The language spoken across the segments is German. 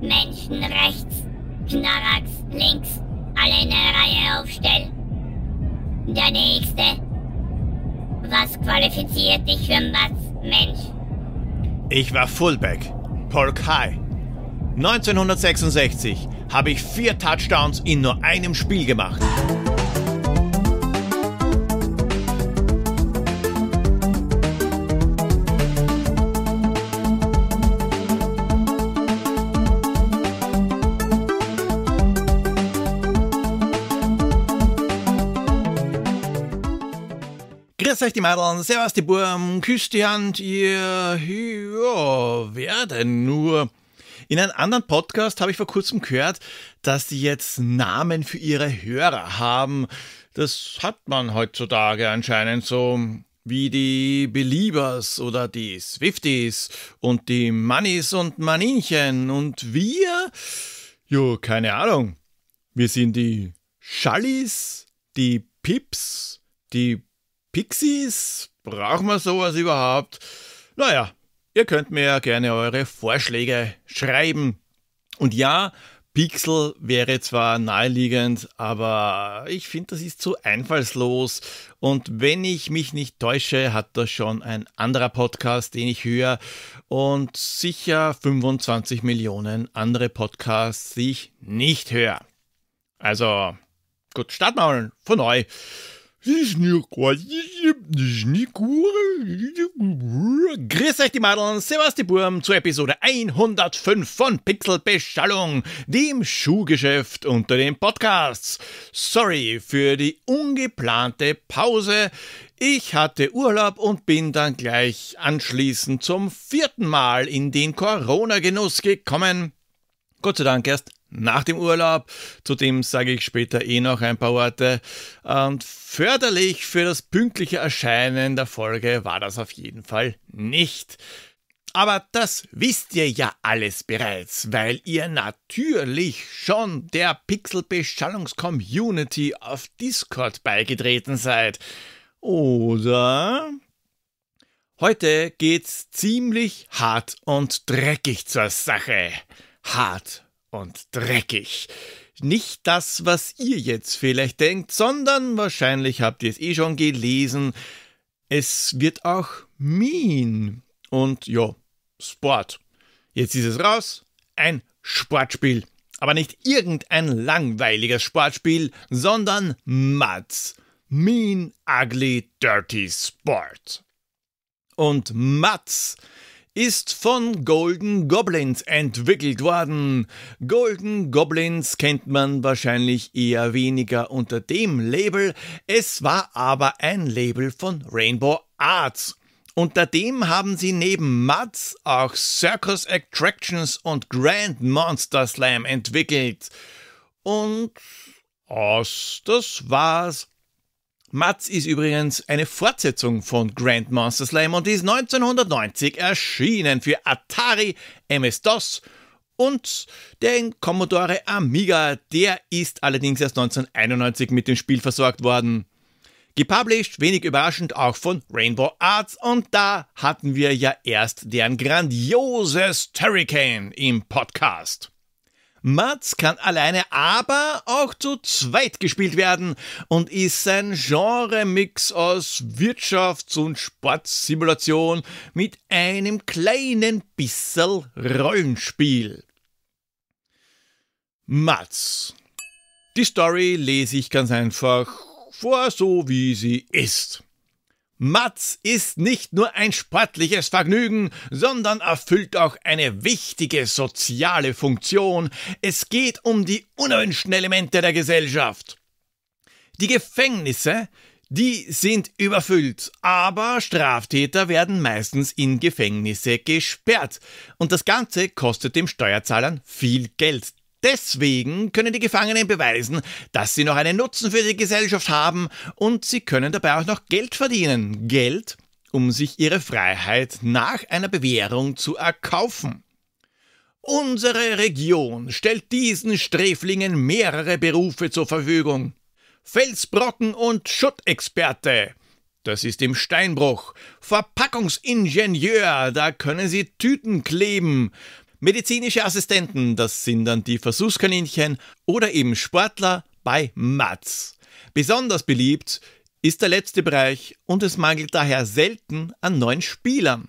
Menschen rechts, Knarrax links, alle in der Reihe aufstellen. Der nächste. Was qualifiziert dich für was, Mensch? Ich war Fullback, Polk High. 1966 habe ich vier Touchdowns in nur einem Spiel gemacht. Grüß euch die Mädeln, servus die Burm, küsst die Hand, ihr, ja, wer denn nur? In einem anderen Podcast habe ich vor kurzem gehört, dass die jetzt Namen für ihre Hörer haben. Das hat man heutzutage anscheinend so wie die Beliebers oder die Swifties und die Mannis und Maninchen und wir? Jo, keine Ahnung. Wir sind die Schallis, die Pips, die Pixies? Brauchen wir sowas überhaupt? Naja, ihr könnt mir ja gerne eure Vorschläge schreiben. Und ja, Pixel wäre zwar naheliegend, aber ich finde, das ist zu einfallslos. Und wenn ich mich nicht täusche, hat das schon ein anderer Podcast, den ich höre, und sicher 25 Millionen andere Podcasts, die ich nicht höre. Also, gut, starten wir mal von neu. Grüß euch die Madeln, Servus die Burm zur Episode 105 von Pixelbeschallung, dem Schuhgeschäft unter den Podcasts. Sorry für die ungeplante Pause. Ich hatte Urlaub und bin dann gleich anschließend zum vierten Mal in den Corona-Genuss gekommen. Gott sei Dank erst nach dem Urlaub. Zudem sage ich später eh noch ein paar Worte. Und förderlich für das pünktliche Erscheinen der Folge war das auf jeden Fall nicht. Aber das wisst ihr ja alles bereits, weil ihr natürlich schon der Pixel-Beschallungs-Community auf Discord beigetreten seid. Oder? Heute geht's ziemlich hart und dreckig zur Sache. Hart und dreckig. Nicht das, was ihr jetzt vielleicht denkt, sondern wahrscheinlich habt ihr es eh schon gelesen. Es wird auch mean und ja, Sport. Jetzt ist es raus, ein Sportspiel. Aber nicht irgendein langweiliges Sportspiel, sondern Mats. Mean, ugly, dirty Sport. Und Mats ist von Golden Goblins entwickelt worden. Golden Goblins kennt man wahrscheinlich eher weniger unter dem Label, es war aber ein Label von Rainbow Arts. Unter dem haben sie neben Mats auch Circus Attractions und Grand Monster Slam entwickelt. Und aus, oh, das war's Mats ist übrigens eine Fortsetzung von Grandmaster Slam und ist 1990 erschienen für Atari, MS-DOS und den Commodore Amiga. Der ist allerdings erst 1991 mit dem Spiel versorgt worden. Gepublished, wenig überraschend, auch von Rainbow Arts und da hatten wir ja erst deren grandioses Hurricane im Podcast. Mats kann alleine, aber auch zu zweit gespielt werden und ist ein Genre-Mix aus Wirtschafts- und Sportsimulation mit einem kleinen bissel Rollenspiel. Mats. Die Story lese ich ganz einfach vor, so wie sie ist. Matz ist nicht nur ein sportliches Vergnügen, sondern erfüllt auch eine wichtige soziale Funktion. Es geht um die unerwünschten Elemente der Gesellschaft. Die Gefängnisse, die sind überfüllt, aber Straftäter werden meistens in Gefängnisse gesperrt. Und das Ganze kostet dem Steuerzahlern viel Geld. Deswegen können die Gefangenen beweisen, dass sie noch einen Nutzen für die Gesellschaft haben und sie können dabei auch noch Geld verdienen. Geld, um sich ihre Freiheit nach einer Bewährung zu erkaufen. Unsere Region stellt diesen Sträflingen mehrere Berufe zur Verfügung. Felsbrocken- und Schuttexperte. Das ist im Steinbruch. Verpackungsingenieur, da können Sie Tüten kleben. Medizinische Assistenten, das sind dann die Versuchskaninchen oder eben Sportler bei Mats. Besonders beliebt ist der letzte Bereich und es mangelt daher selten an neuen Spielern.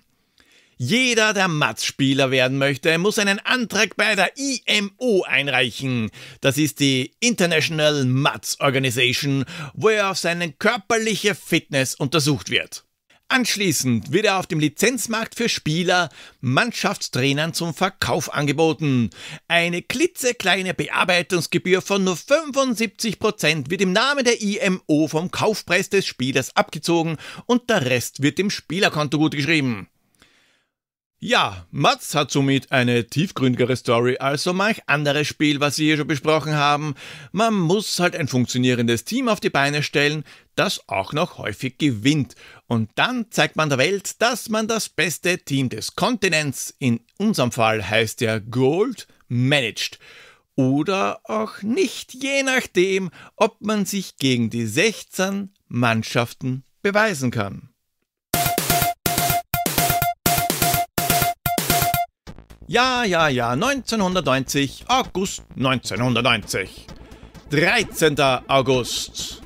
Jeder, der mats spieler werden möchte, muss einen Antrag bei der IMO einreichen. Das ist die International Mats Organization, wo er auf seine körperliche Fitness untersucht wird. Anschließend wird er auf dem Lizenzmarkt für Spieler Mannschaftstrainern zum Verkauf angeboten. Eine klitzekleine Bearbeitungsgebühr von nur 75% wird im Namen der IMO vom Kaufpreis des Spielers abgezogen und der Rest wird dem Spielerkonto gutgeschrieben. Ja, Mats hat somit eine tiefgründigere Story als so manch anderes Spiel, was wir hier schon besprochen haben. Man muss halt ein funktionierendes Team auf die Beine stellen, das auch noch häufig gewinnt. Und dann zeigt man der Welt, dass man das beste Team des Kontinents, in unserem Fall heißt er Gold, managed. Oder auch nicht, je nachdem, ob man sich gegen die 16 Mannschaften beweisen kann. Ja, ja, ja, 1990, August 1990. 13. August.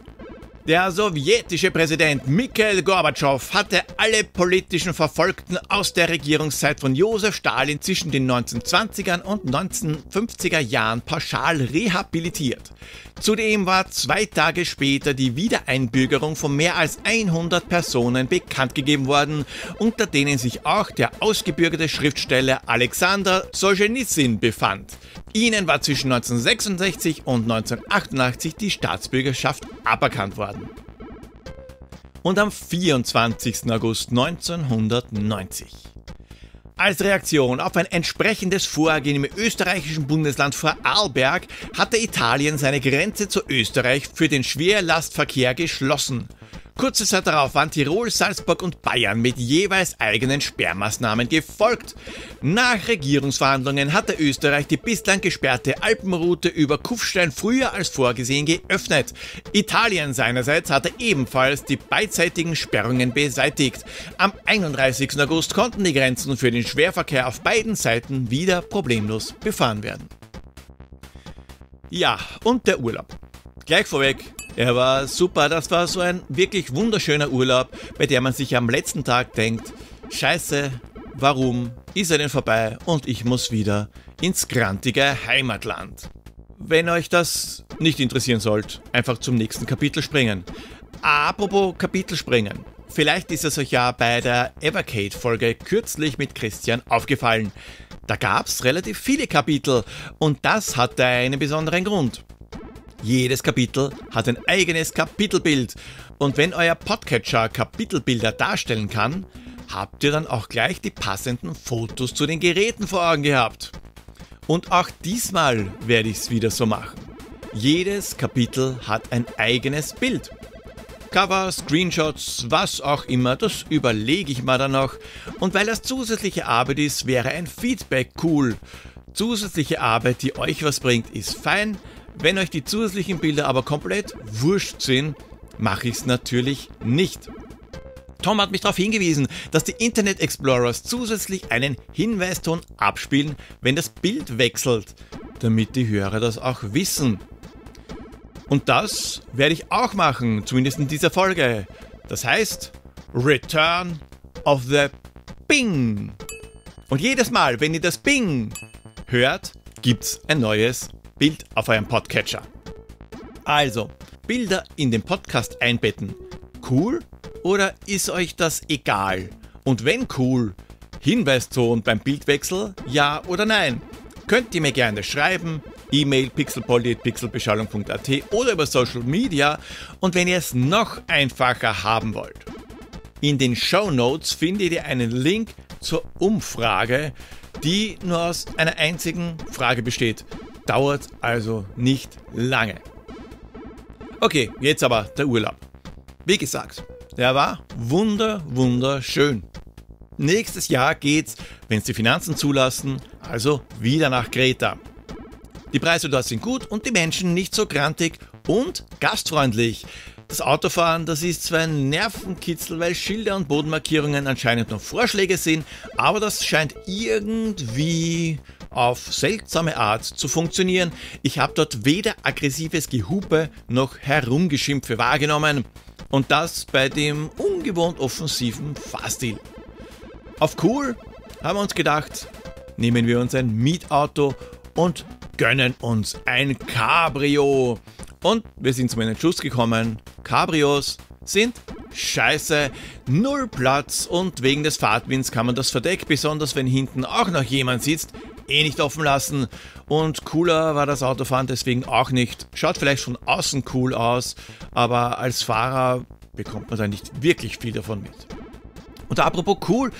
Der sowjetische Präsident Mikhail Gorbatschow hatte alle politischen Verfolgten aus der Regierungszeit von Josef Stalin zwischen den 1920er und 1950er Jahren pauschal rehabilitiert. Zudem war zwei Tage später die Wiedereinbürgerung von mehr als 100 Personen bekannt gegeben worden, unter denen sich auch der ausgebürgerte Schriftsteller Alexander Solzhenitsyn befand. Ihnen war zwischen 1966 und 1988 die Staatsbürgerschaft aberkannt worden werden. Und am 24. August 1990. Als Reaktion auf ein entsprechendes Vorgehen im österreichischen Bundesland Vorarlberg hatte Italien seine Grenze zu Österreich für den Schwerlastverkehr geschlossen. Kurze Zeit darauf waren Tirol, Salzburg und Bayern mit jeweils eigenen Sperrmaßnahmen gefolgt. Nach Regierungsverhandlungen hatte Österreich die bislang gesperrte Alpenroute über Kufstein früher als vorgesehen geöffnet. Italien seinerseits hatte ebenfalls die beidseitigen Sperrungen beseitigt. Am 31. August konnten die Grenzen für den Schwerverkehr auf beiden Seiten wieder problemlos befahren werden. Ja, und der Urlaub. Gleich vorweg, er war super, das war so ein wirklich wunderschöner Urlaub, bei dem man sich am letzten Tag denkt, scheiße, warum ist er denn vorbei und ich muss wieder ins grantige Heimatland. Wenn euch das nicht interessieren sollt, einfach zum nächsten Kapitel springen. Apropos Kapitel springen. Vielleicht ist es euch ja bei der Evercade-Folge kürzlich mit Christian aufgefallen. Da gab es relativ viele Kapitel und das hatte einen besonderen Grund. Jedes Kapitel hat ein eigenes Kapitelbild. Und wenn euer Podcatcher Kapitelbilder darstellen kann, habt ihr dann auch gleich die passenden Fotos zu den Geräten vor Augen gehabt. Und auch diesmal werde ich es wieder so machen. Jedes Kapitel hat ein eigenes Bild. Cover, Screenshots, was auch immer, das überlege ich mal dann noch. Und weil das zusätzliche Arbeit ist, wäre ein Feedback cool. Zusätzliche Arbeit, die euch was bringt, ist fein, wenn euch die zusätzlichen Bilder aber komplett wurscht sind, mache ich es natürlich nicht. Tom hat mich darauf hingewiesen, dass die Internet Explorers zusätzlich einen Hinweiston abspielen, wenn das Bild wechselt, damit die Hörer das auch wissen. Und das werde ich auch machen, zumindest in dieser Folge. Das heißt, Return of the Bing. Und jedes Mal, wenn ihr das Bing hört, gibt's ein neues Bild auf eurem Podcatcher. Also, Bilder in den Podcast einbetten. Cool oder ist euch das egal? Und wenn cool, Hinweiston beim Bildwechsel, ja oder nein? Könnt ihr mir gerne schreiben, E-Mail pixelpoly.pixelbeschallung.at oder über Social Media und wenn ihr es noch einfacher haben wollt. In den Show Notes findet ihr einen Link zur Umfrage, die nur aus einer einzigen Frage besteht dauert also nicht lange. Okay, jetzt aber der Urlaub. Wie gesagt, der war wunder, wunderschön. Nächstes Jahr geht's, wenn es die Finanzen zulassen, also wieder nach Kreta. Die Preise dort sind gut und die Menschen nicht so grantig und gastfreundlich. Das Autofahren, das ist zwar ein Nervenkitzel, weil Schilder und Bodenmarkierungen anscheinend nur Vorschläge sind, aber das scheint irgendwie auf seltsame Art zu funktionieren. Ich habe dort weder aggressives Gehupe noch Herumgeschimpfe wahrgenommen. Und das bei dem ungewohnt offensiven Fahrstil. Auf cool haben wir uns gedacht, nehmen wir uns ein Mietauto und gönnen uns ein Cabrio. Und wir sind zum Entschluss gekommen, Cabrios sind scheiße, null Platz und wegen des Fahrtwinds kann man das Verdeck, besonders wenn hinten auch noch jemand sitzt, eh nicht offen lassen. Und cooler war das Autofahren deswegen auch nicht. Schaut vielleicht von außen cool aus, aber als Fahrer bekommt man da nicht wirklich viel davon mit. Und apropos cool,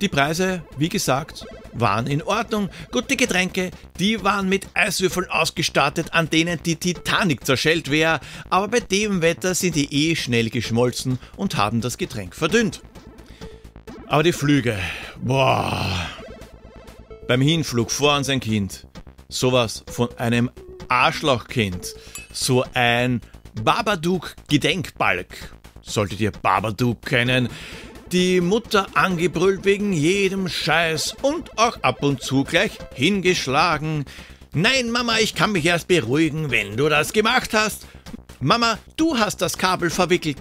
die Preise, wie gesagt, waren in Ordnung. Gute Getränke, die waren mit Eiswürfeln ausgestattet, an denen die Titanic zerschellt wäre, aber bei dem Wetter sind die eh schnell geschmolzen und haben das Getränk verdünnt. Aber die Flüge, boah, beim Hinflug vor an sein Kind sowas von einem Arschlochkind, so ein Babadook-Gedenkbalg. Solltet ihr Babadook kennen, die Mutter angebrüllt wegen jedem Scheiß und auch ab und zu gleich hingeschlagen. Nein, Mama, ich kann mich erst beruhigen, wenn du das gemacht hast. Mama, du hast das Kabel verwickelt.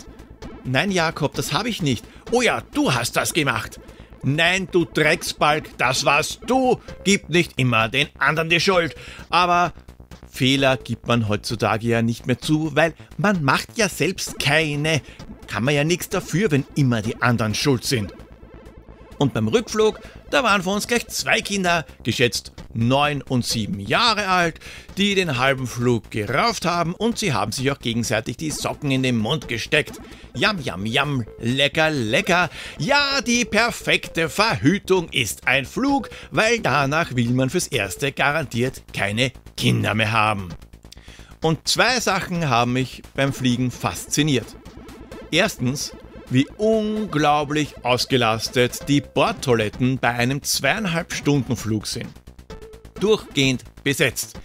Nein, Jakob, das habe ich nicht. Oh ja, du hast das gemacht. Nein, du Drecksbalg, das warst du. Gib nicht immer den anderen die Schuld. Aber Fehler gibt man heutzutage ja nicht mehr zu, weil man macht ja selbst keine. Kann man ja nichts dafür, wenn immer die anderen schuld sind. Und beim Rückflug da waren vor uns gleich zwei Kinder, geschätzt neun und sieben Jahre alt, die den halben Flug gerauft haben und sie haben sich auch gegenseitig die Socken in den Mund gesteckt. Jam, jam, jam, lecker, lecker. Ja, die perfekte Verhütung ist ein Flug, weil danach will man fürs Erste garantiert keine Kinder mehr haben. Und zwei Sachen haben mich beim Fliegen fasziniert. Erstens, wie unglaublich ausgelastet die Bordtoiletten bei einem zweieinhalb Stunden Flug sind. Durchgehend besetzt.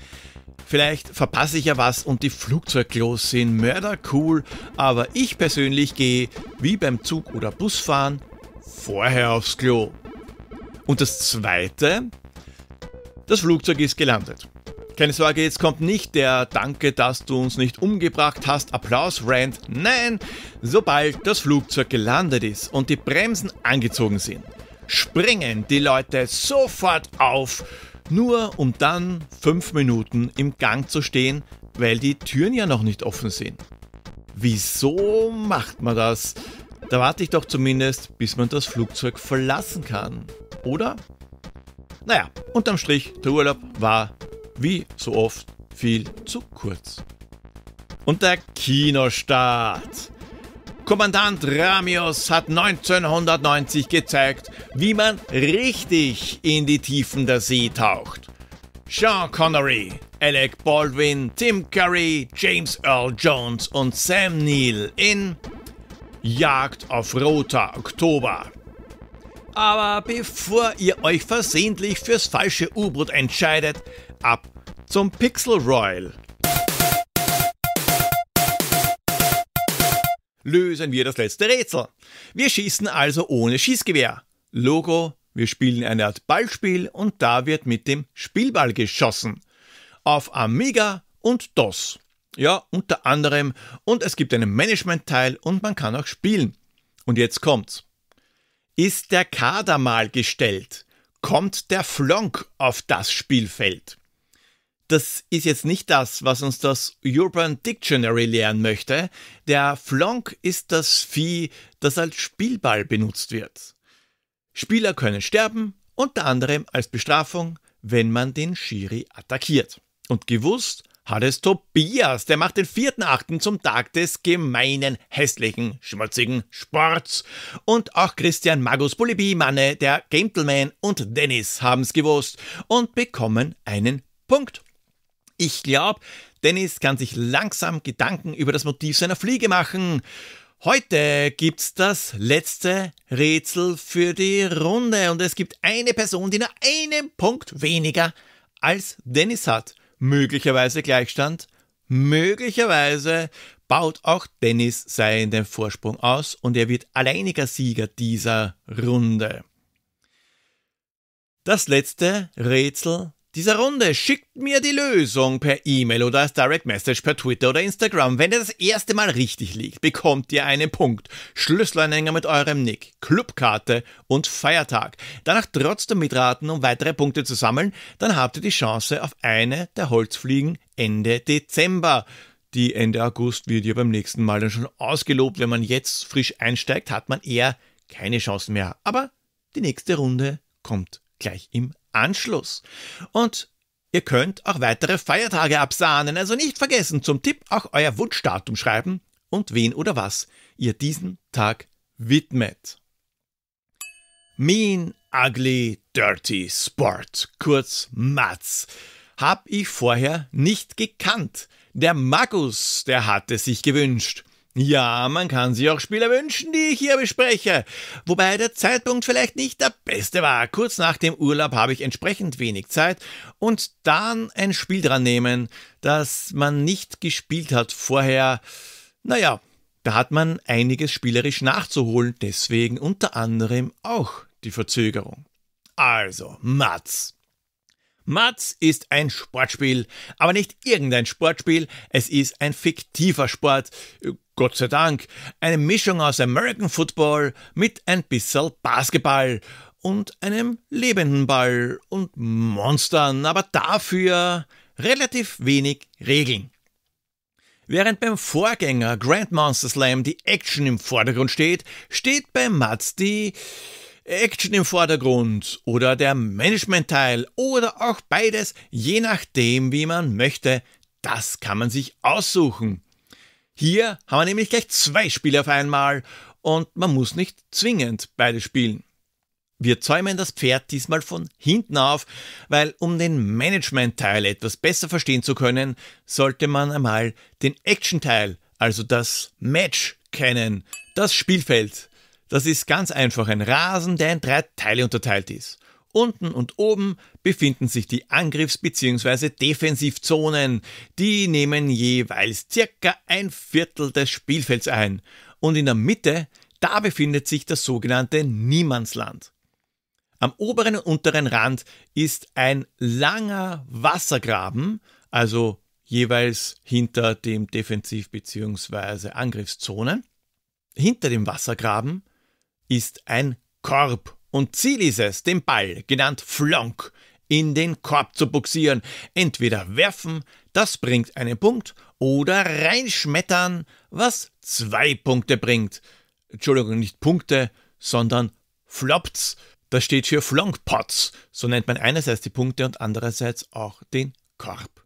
Vielleicht verpasse ich ja was und die Flugzeugklos sind mördercool, aber ich persönlich gehe, wie beim Zug- oder Busfahren, vorher aufs Klo. Und das Zweite, das Flugzeug ist gelandet. Keine Sorge, jetzt kommt nicht der Danke, dass du uns nicht umgebracht hast, applaus Rand. Nein, sobald das Flugzeug gelandet ist und die Bremsen angezogen sind, springen die Leute sofort auf, nur um dann fünf Minuten im Gang zu stehen, weil die Türen ja noch nicht offen sind. Wieso macht man das? Da warte ich doch zumindest, bis man das Flugzeug verlassen kann, oder? Naja, unterm Strich, der Urlaub war wie so oft viel zu kurz. Und der Kinostart. Kommandant Ramius hat 1990 gezeigt, wie man richtig in die Tiefen der See taucht. Sean Connery, Alec Baldwin, Tim Curry, James Earl Jones und Sam Neill in Jagd auf Roter Oktober. Aber bevor ihr euch versehentlich fürs falsche U-Boot entscheidet, ab zum Pixel Royal. Lösen wir das letzte Rätsel. Wir schießen also ohne Schießgewehr. Logo, wir spielen eine Art Ballspiel und da wird mit dem Spielball geschossen. Auf Amiga und DOS. Ja, unter anderem. Und es gibt einen Management-Teil und man kann auch spielen. Und jetzt kommt's. Ist der Kader mal gestellt, kommt der Flonk auf das Spielfeld das ist jetzt nicht das, was uns das Urban Dictionary lehren möchte. Der Flonk ist das Vieh, das als Spielball benutzt wird. Spieler können sterben, unter anderem als Bestrafung, wenn man den Schiri attackiert. Und gewusst hat es Tobias, der macht den 4.8. zum Tag des gemeinen, hässlichen, schmutzigen Sports. Und auch Christian Magus Polybi-Manne, der Gentleman und Dennis haben es gewusst und bekommen einen Punkt. Ich glaube, Dennis kann sich langsam Gedanken über das Motiv seiner Fliege machen. Heute gibt's das letzte Rätsel für die Runde und es gibt eine Person, die nur einen Punkt weniger als Dennis hat. Möglicherweise Gleichstand, möglicherweise baut auch Dennis seinen Vorsprung aus und er wird alleiniger Sieger dieser Runde. Das letzte Rätsel dieser Runde. Schickt mir die Lösung per E-Mail oder als Direct Message per Twitter oder Instagram. Wenn ihr das erste Mal richtig liegt, bekommt ihr einen Punkt. Schlüsselanhänger mit eurem Nick, Clubkarte und Feiertag. Danach trotzdem mitraten, um weitere Punkte zu sammeln. Dann habt ihr die Chance auf eine der Holzfliegen Ende Dezember. Die Ende August wird ja beim nächsten Mal dann schon ausgelobt. Wenn man jetzt frisch einsteigt, hat man eher keine Chance mehr. Aber die nächste Runde kommt gleich im Anschluss. Und ihr könnt auch weitere Feiertage absahnen, also nicht vergessen, zum Tipp auch euer Wunschdatum schreiben und wen oder was ihr diesen Tag widmet. Mean, ugly, dirty sport, kurz Mats, hab ich vorher nicht gekannt. Der Magus, der hatte sich gewünscht. Ja, man kann sich auch Spieler wünschen, die ich hier bespreche. Wobei der Zeitpunkt vielleicht nicht der beste war. Kurz nach dem Urlaub habe ich entsprechend wenig Zeit und dann ein Spiel dran nehmen, das man nicht gespielt hat vorher. Naja, da hat man einiges spielerisch nachzuholen, deswegen unter anderem auch die Verzögerung. Also, Mats. Mats ist ein Sportspiel, aber nicht irgendein Sportspiel, es ist ein fiktiver Sport. Gott sei Dank, eine Mischung aus American Football mit ein bisschen Basketball und einem lebenden Ball und Monstern, aber dafür relativ wenig Regeln. Während beim Vorgänger Grand Monster Slam die Action im Vordergrund steht, steht bei Mats die Action im Vordergrund oder der Management-Teil oder auch beides, je nachdem, wie man möchte. Das kann man sich aussuchen. Hier haben wir nämlich gleich zwei Spiele auf einmal und man muss nicht zwingend beide spielen. Wir zäumen das Pferd diesmal von hinten auf, weil um den Management-Teil etwas besser verstehen zu können, sollte man einmal den Action-Teil, also das Match, kennen, das Spielfeld, das ist ganz einfach ein Rasen, der in drei Teile unterteilt ist. Unten und oben befinden sich die Angriffs- bzw. Defensivzonen. Die nehmen jeweils circa ein Viertel des Spielfelds ein. Und in der Mitte, da befindet sich das sogenannte Niemandsland. Am oberen und unteren Rand ist ein langer Wassergraben, also jeweils hinter dem Defensiv- bzw. Angriffszonen. Hinter dem Wassergraben ist ein Korb. Und Ziel ist es, den Ball, genannt Flonk, in den Korb zu boxieren. Entweder werfen, das bringt einen Punkt, oder reinschmettern, was zwei Punkte bringt. Entschuldigung, nicht Punkte, sondern Flops. Das steht für Flonkpots. So nennt man einerseits die Punkte und andererseits auch den Korb.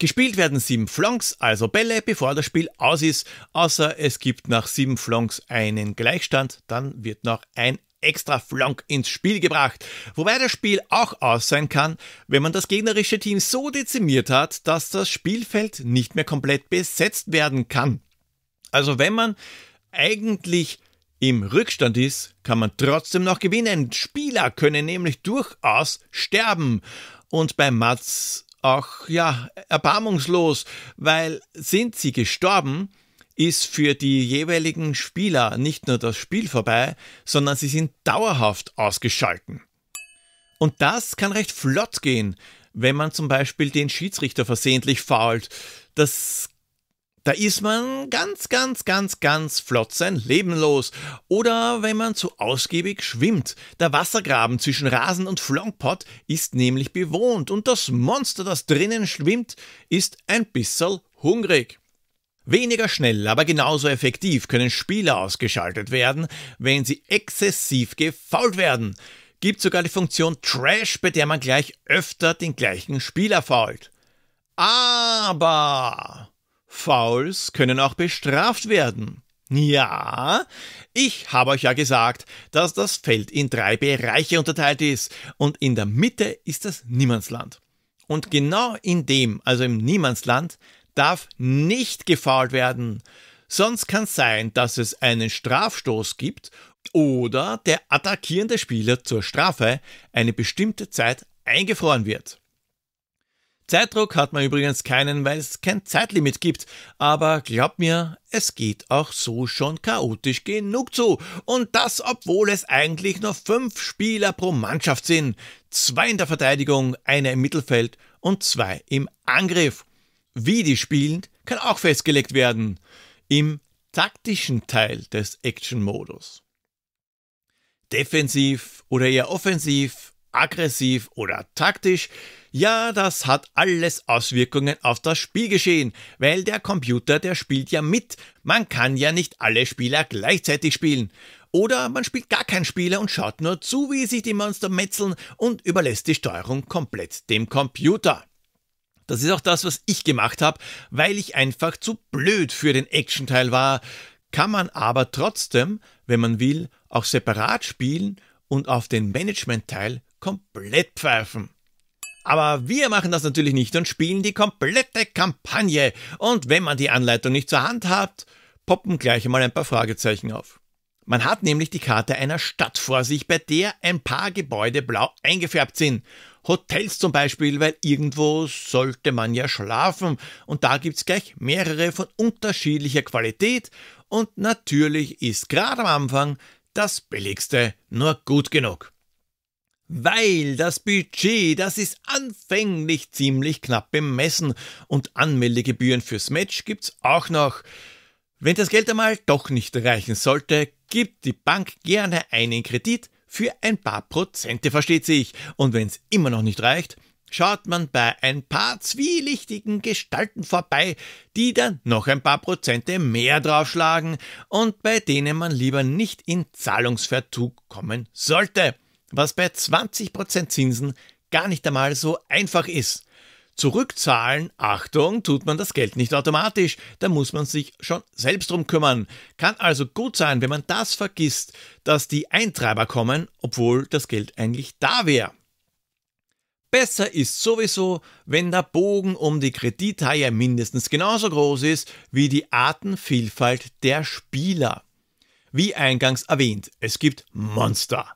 Gespielt werden sieben Flanks, also Bälle, bevor das Spiel aus ist, außer es gibt nach sieben Flanks einen Gleichstand, dann wird noch ein extra Flank ins Spiel gebracht. Wobei das Spiel auch aus sein kann, wenn man das gegnerische Team so dezimiert hat, dass das Spielfeld nicht mehr komplett besetzt werden kann. Also wenn man eigentlich im Rückstand ist, kann man trotzdem noch gewinnen. Spieler können nämlich durchaus sterben. Und bei Mats auch ja erbarmungslos, weil sind sie gestorben, ist für die jeweiligen Spieler nicht nur das Spiel vorbei, sondern sie sind dauerhaft ausgeschalten. Und das kann recht flott gehen, wenn man zum Beispiel den Schiedsrichter versehentlich fault. Das da ist man ganz, ganz, ganz, ganz flott sein Leben los. Oder wenn man zu ausgiebig schwimmt. Der Wassergraben zwischen Rasen und Flonkpot ist nämlich bewohnt und das Monster, das drinnen schwimmt, ist ein bisschen hungrig. Weniger schnell, aber genauso effektiv können Spieler ausgeschaltet werden, wenn sie exzessiv gefault werden. Gibt sogar die Funktion Trash, bei der man gleich öfter den gleichen Spieler fault. Aber Fouls können auch bestraft werden. Ja, ich habe euch ja gesagt, dass das Feld in drei Bereiche unterteilt ist und in der Mitte ist das Niemandsland. Und genau in dem, also im Niemandsland, darf nicht gefault werden. Sonst kann es sein, dass es einen Strafstoß gibt oder der attackierende Spieler zur Strafe eine bestimmte Zeit eingefroren wird. Zeitdruck hat man übrigens keinen, weil es kein Zeitlimit gibt. Aber glaub mir, es geht auch so schon chaotisch genug zu. Und das, obwohl es eigentlich nur fünf Spieler pro Mannschaft sind. Zwei in der Verteidigung, einer im Mittelfeld und zwei im Angriff. Wie die spielen, kann auch festgelegt werden. Im taktischen Teil des Action-Modus. Defensiv oder eher offensiv, aggressiv oder taktisch, ja, das hat alles Auswirkungen auf das Spielgeschehen, weil der Computer, der spielt ja mit. Man kann ja nicht alle Spieler gleichzeitig spielen. Oder man spielt gar kein Spieler und schaut nur zu, wie sich die Monster metzeln und überlässt die Steuerung komplett dem Computer. Das ist auch das, was ich gemacht habe, weil ich einfach zu blöd für den Action-Teil war. Kann man aber trotzdem, wenn man will, auch separat spielen und auf den Management-Teil komplett pfeifen. Aber wir machen das natürlich nicht und spielen die komplette Kampagne. Und wenn man die Anleitung nicht zur Hand hat, poppen gleich einmal ein paar Fragezeichen auf. Man hat nämlich die Karte einer Stadt vor sich, bei der ein paar Gebäude blau eingefärbt sind. Hotels zum Beispiel, weil irgendwo sollte man ja schlafen. Und da gibt es gleich mehrere von unterschiedlicher Qualität. Und natürlich ist gerade am Anfang das billigste nur gut genug weil das Budget, das ist anfänglich ziemlich knapp bemessen und Anmeldegebühren fürs Match gibt's auch noch. Wenn das Geld einmal doch nicht reichen sollte, gibt die Bank gerne einen Kredit für ein paar Prozente, versteht sich. Und wenn's immer noch nicht reicht, schaut man bei ein paar zwielichtigen Gestalten vorbei, die dann noch ein paar Prozente mehr draufschlagen und bei denen man lieber nicht in Zahlungsverzug kommen sollte was bei 20% Zinsen gar nicht einmal so einfach ist. Zurückzahlen, Achtung, tut man das Geld nicht automatisch, da muss man sich schon selbst drum kümmern. Kann also gut sein, wenn man das vergisst, dass die Eintreiber kommen, obwohl das Geld eigentlich da wäre. Besser ist sowieso, wenn der Bogen um die Kredithaie mindestens genauso groß ist wie die Artenvielfalt der Spieler. Wie eingangs erwähnt, es gibt Monster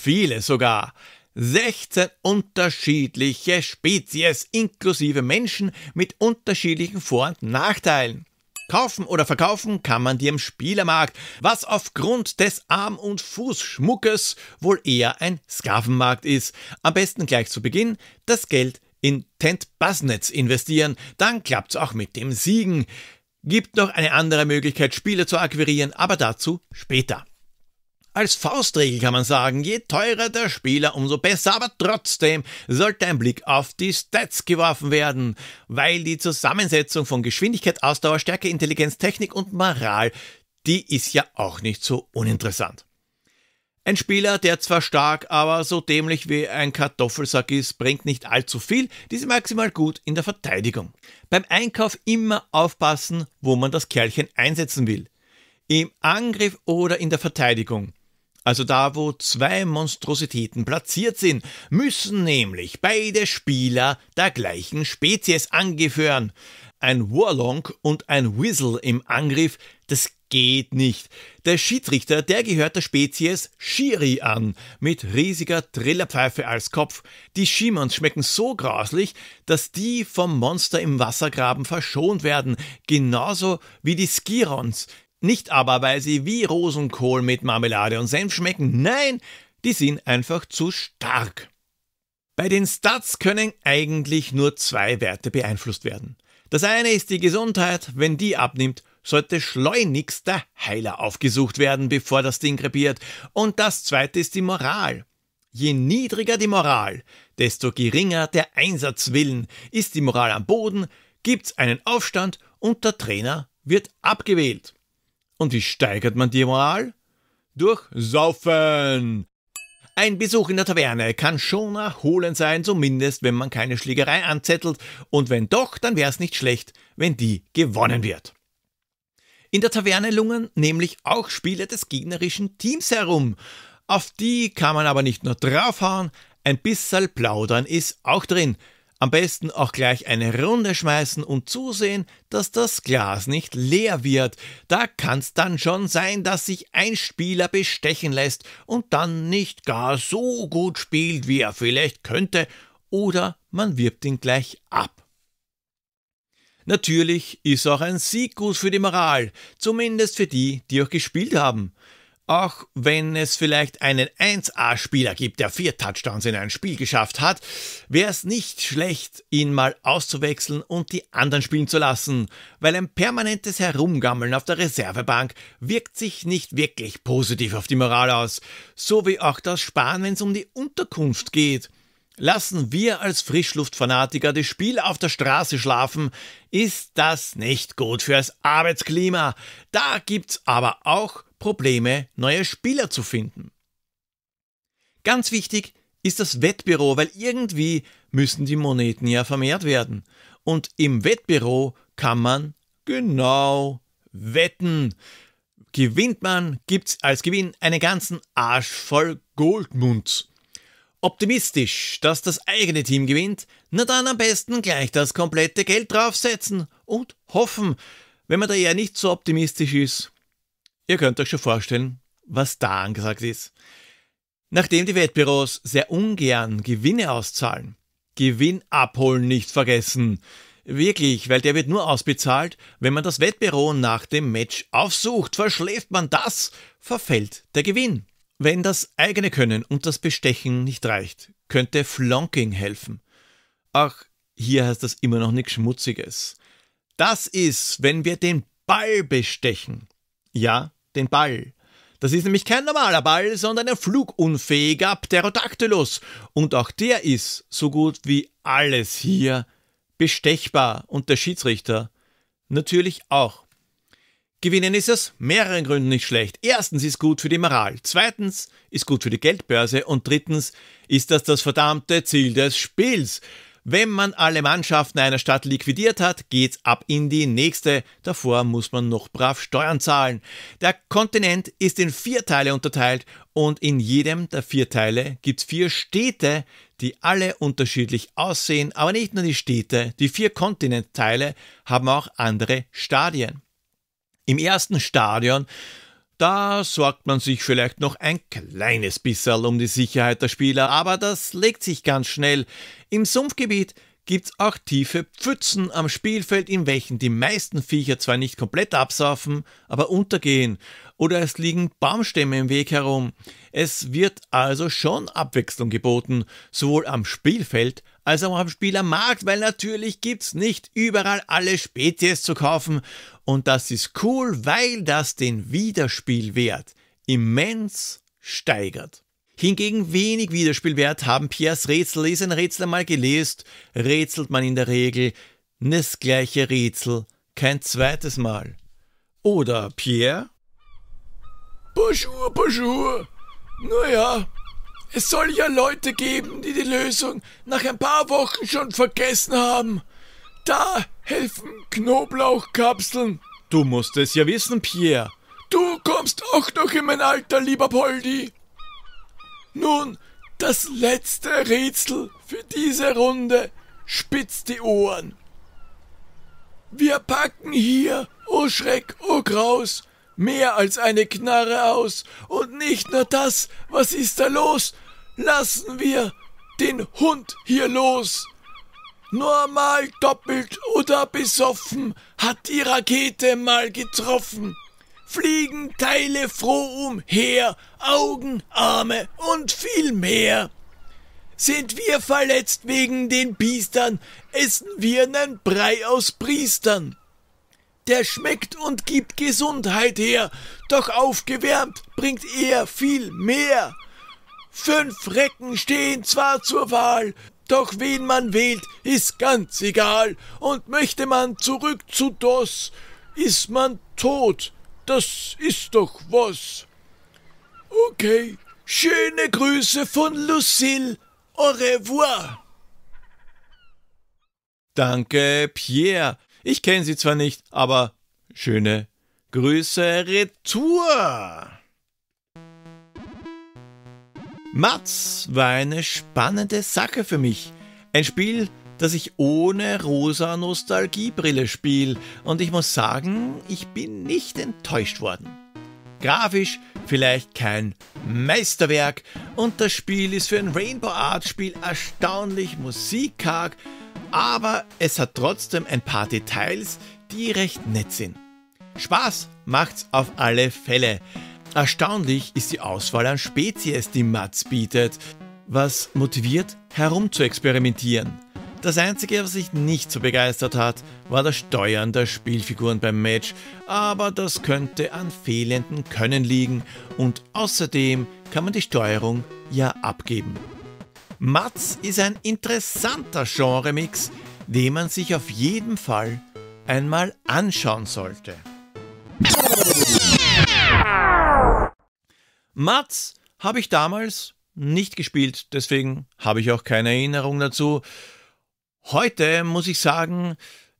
viele sogar. 16 unterschiedliche Spezies inklusive Menschen mit unterschiedlichen Vor- und Nachteilen. Kaufen oder verkaufen kann man die im Spielermarkt, was aufgrund des Arm- und Fußschmuckes wohl eher ein Sklavenmarkt ist. Am besten gleich zu Beginn das Geld in Tent Buzznets investieren, dann klappt's auch mit dem Siegen. Gibt noch eine andere Möglichkeit, Spiele zu akquirieren, aber dazu später. Als Faustregel kann man sagen, je teurer der Spieler, umso besser, aber trotzdem sollte ein Blick auf die Stats geworfen werden, weil die Zusammensetzung von Geschwindigkeit, Ausdauer, Stärke, Intelligenz, Technik und Moral, die ist ja auch nicht so uninteressant. Ein Spieler, der zwar stark, aber so dämlich wie ein Kartoffelsack ist, bringt nicht allzu viel, die sind maximal gut in der Verteidigung. Beim Einkauf immer aufpassen, wo man das Kerlchen einsetzen will. Im Angriff oder in der Verteidigung also da wo zwei Monstrositäten platziert sind, müssen nämlich beide Spieler der gleichen Spezies angehören. Ein Warlong und ein Whistle im Angriff, das geht nicht. Der Schiedsrichter, der gehört der Spezies Shiri an, mit riesiger Trillerpfeife als Kopf. Die Schimons schmecken so grauslich, dass die vom Monster im Wassergraben verschont werden, genauso wie die Skirons. Nicht aber, weil sie wie Rosenkohl mit Marmelade und Senf schmecken, nein, die sind einfach zu stark. Bei den Stats können eigentlich nur zwei Werte beeinflusst werden. Das eine ist die Gesundheit, wenn die abnimmt, sollte schleunigst der Heiler aufgesucht werden, bevor das Ding krepiert. Und das zweite ist die Moral. Je niedriger die Moral, desto geringer der Einsatzwillen. Ist die Moral am Boden, gibt's einen Aufstand und der Trainer wird abgewählt. Und wie steigert man die Moral? Durch Saufen! Ein Besuch in der Taverne kann schon erholend sein, zumindest wenn man keine Schlägerei anzettelt, und wenn doch, dann wäre es nicht schlecht, wenn die gewonnen wird. In der Taverne lungen nämlich auch Spieler des gegnerischen Teams herum. Auf die kann man aber nicht nur draufhauen, ein bisschen plaudern ist auch drin. Am besten auch gleich eine Runde schmeißen und zusehen, dass das Glas nicht leer wird. Da kann's dann schon sein, dass sich ein Spieler bestechen lässt und dann nicht gar so gut spielt, wie er vielleicht könnte, oder man wirbt ihn gleich ab. Natürlich ist auch ein Sieg gut für die Moral, zumindest für die, die auch gespielt haben. Auch wenn es vielleicht einen 1A-Spieler gibt, der vier Touchdowns in ein Spiel geschafft hat, wäre es nicht schlecht, ihn mal auszuwechseln und die anderen spielen zu lassen, weil ein permanentes Herumgammeln auf der Reservebank wirkt sich nicht wirklich positiv auf die Moral aus, so wie auch das Sparen, wenn es um die Unterkunft geht. Lassen wir als Frischluftfanatiker das Spiel auf der Straße schlafen, ist das nicht gut fürs Arbeitsklima. Da gibt's aber auch Probleme, neue Spieler zu finden. Ganz wichtig ist das Wettbüro, weil irgendwie müssen die Moneten ja vermehrt werden. Und im Wettbüro kann man genau wetten. Gewinnt man, gibt's als Gewinn einen ganzen Arsch voll Goldmunds. Optimistisch, dass das eigene Team gewinnt, na dann am besten gleich das komplette Geld draufsetzen und hoffen. Wenn man da eher nicht so optimistisch ist, Ihr könnt euch schon vorstellen, was da angesagt ist. Nachdem die Wettbüros sehr ungern Gewinne auszahlen, Gewinn abholen nicht vergessen. Wirklich, weil der wird nur ausbezahlt, wenn man das Wettbüro nach dem Match aufsucht. Verschläft man das, verfällt der Gewinn. Wenn das eigene Können und das Bestechen nicht reicht, könnte Flonking helfen. Ach, hier heißt das immer noch nichts Schmutziges. Das ist, wenn wir den Ball bestechen. Ja, den Ball. Das ist nämlich kein normaler Ball, sondern ein flugunfähiger Pterodactylus. Und auch der ist so gut wie alles hier bestechbar und der Schiedsrichter natürlich auch. Gewinnen ist aus mehreren Gründen nicht schlecht. Erstens ist gut für die Moral, zweitens ist gut für die Geldbörse und drittens ist das das verdammte Ziel des Spiels. Wenn man alle Mannschaften einer Stadt liquidiert hat, geht's ab in die nächste. Davor muss man noch brav Steuern zahlen. Der Kontinent ist in vier Teile unterteilt und in jedem der vier Teile gibt's vier Städte, die alle unterschiedlich aussehen. Aber nicht nur die Städte, die vier Kontinentteile haben auch andere Stadien. Im ersten Stadion da sorgt man sich vielleicht noch ein kleines bisserl um die Sicherheit der Spieler, aber das legt sich ganz schnell. Im Sumpfgebiet gibt's auch tiefe Pfützen am Spielfeld, in welchen die meisten Viecher zwar nicht komplett absaufen, aber untergehen. Oder es liegen Baumstämme im Weg herum. Es wird also schon Abwechslung geboten, sowohl am Spielfeld als auch am Spielermarkt, weil natürlich gibt's nicht überall alle Spezies zu kaufen und das ist cool, weil das den Wiederspielwert immens steigert. Hingegen wenig Wiederspielwert haben Piers Rätsel, ist ein Rätsel einmal gelesen, rätselt man in der Regel das gleiche Rätsel kein zweites Mal. Oder Pierre? Bonjour, bonjour. Naja, es soll ja Leute geben, die die Lösung nach ein paar Wochen schon vergessen haben. Da helfen Knoblauchkapseln. Du musst es ja wissen, Pierre. Du kommst auch noch in mein Alter, lieber Poldi. Nun, das letzte Rätsel für diese Runde. Spitz die Ohren. Wir packen hier, o oh Schreck, o oh Graus, mehr als eine Knarre aus und nicht nur das. Was ist da los? Lassen wir den Hund hier los. Normal doppelt oder besoffen hat die Rakete mal getroffen. Fliegen Teile froh umher, Augen, Arme und viel mehr. Sind wir verletzt wegen den Biestern, essen wir nen Brei aus Priestern der schmeckt und gibt Gesundheit her, doch aufgewärmt bringt er viel mehr. Fünf Recken stehen zwar zur Wahl, doch wen man wählt, ist ganz egal, und möchte man zurück zu DOS, ist man tot, das ist doch was. Okay, schöne Grüße von Lucille, au revoir. Danke, Pierre. Ich kenne sie zwar nicht, aber schöne Grüße retour. Mats war eine spannende Sache für mich. Ein Spiel, das ich ohne rosa Nostalgiebrille spiele und ich muss sagen, ich bin nicht enttäuscht worden. Grafisch vielleicht kein Meisterwerk und das Spiel ist für ein Rainbow Art Spiel erstaunlich musikkarg, aber es hat trotzdem ein paar Details, die recht nett sind. Spaß macht's auf alle Fälle. Erstaunlich ist die Auswahl an Spezies, die Mats bietet, was motiviert, herum zu experimentieren. Das Einzige, was sich nicht so begeistert hat, war das Steuern der Spielfiguren beim Match, aber das könnte an fehlenden Können liegen und außerdem kann man die Steuerung ja abgeben. Mats ist ein interessanter Genremix, den man sich auf jeden Fall einmal anschauen sollte. Mats habe ich damals nicht gespielt, deswegen habe ich auch keine Erinnerung dazu. Heute muss ich sagen,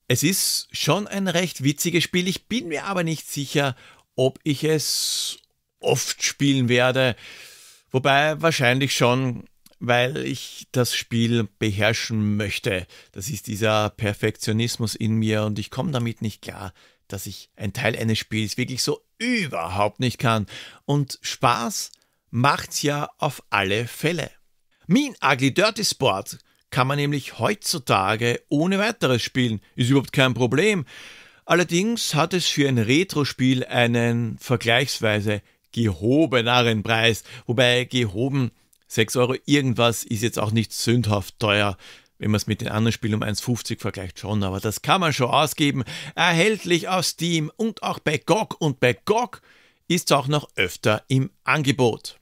es ist schon ein recht witziges Spiel. Ich bin mir aber nicht sicher, ob ich es oft spielen werde. Wobei wahrscheinlich schon, weil ich das Spiel beherrschen möchte. Das ist dieser Perfektionismus in mir und ich komme damit nicht klar, dass ich ein Teil eines Spiels wirklich so überhaupt nicht kann. Und Spaß macht's ja auf alle Fälle. Mean Ugly Dirty Sport kann man nämlich heutzutage ohne weiteres spielen. Ist überhaupt kein Problem. Allerdings hat es für ein Retro-Spiel einen vergleichsweise gehobeneren Preis. Wobei gehoben 6 Euro irgendwas ist jetzt auch nicht sündhaft teuer. Wenn man es mit den anderen Spielen um 1,50 vergleicht schon, aber das kann man schon ausgeben. Erhältlich auf Steam und auch bei GOG und bei GOG ist es auch noch öfter im Angebot.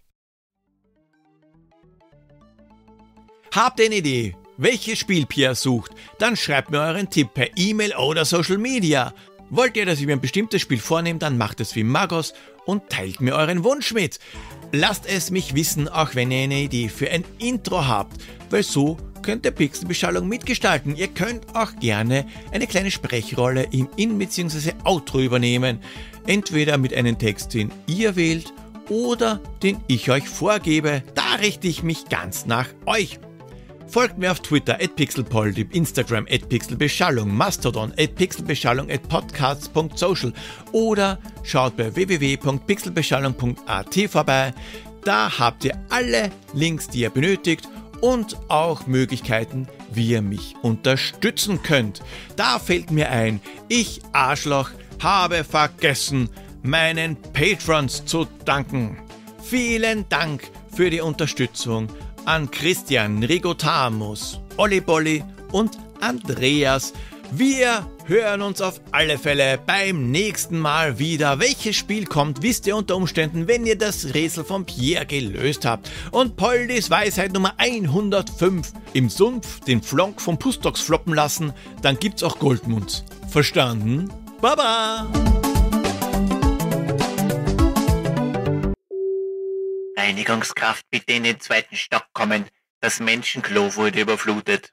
Habt ihr eine Idee, welches Spiel Pierre sucht? Dann schreibt mir euren Tipp per E-Mail oder Social Media. Wollt ihr, dass ich mir ein bestimmtes Spiel vornehme, dann macht es wie Magos und teilt mir euren Wunsch mit. Lasst es mich wissen, auch wenn ihr eine Idee für ein Intro habt, weil so könnt ihr Pixelbeschallung mitgestalten. Ihr könnt auch gerne eine kleine Sprechrolle im In- bzw. Outro übernehmen. Entweder mit einem Text, den ihr wählt oder den ich euch vorgebe. Da richte ich mich ganz nach euch. Folgt mir auf Twitter at pixelpoldip, Instagram at pixelbeschallung, Mastodon at pixelbeschallung at podcasts.social oder schaut bei www.pixelbeschallung.at vorbei. Da habt ihr alle Links, die ihr benötigt und auch Möglichkeiten, wie ihr mich unterstützen könnt. Da fällt mir ein, ich Arschloch habe vergessen, meinen Patrons zu danken. Vielen Dank für die Unterstützung an Christian Rigotamus, Olli Bolli und Andreas. Wir hören uns auf alle Fälle beim nächsten Mal wieder. Welches Spiel kommt, wisst ihr unter Umständen, wenn ihr das Rätsel von Pierre gelöst habt. Und Poldis Weisheit Nummer 105. Im Sumpf den Flonk vom Pustox floppen lassen, dann gibt's auch Goldmunds. Verstanden? Baba! Reinigungskraft bitte in den zweiten Stock kommen. Das Menschenklo wurde überflutet.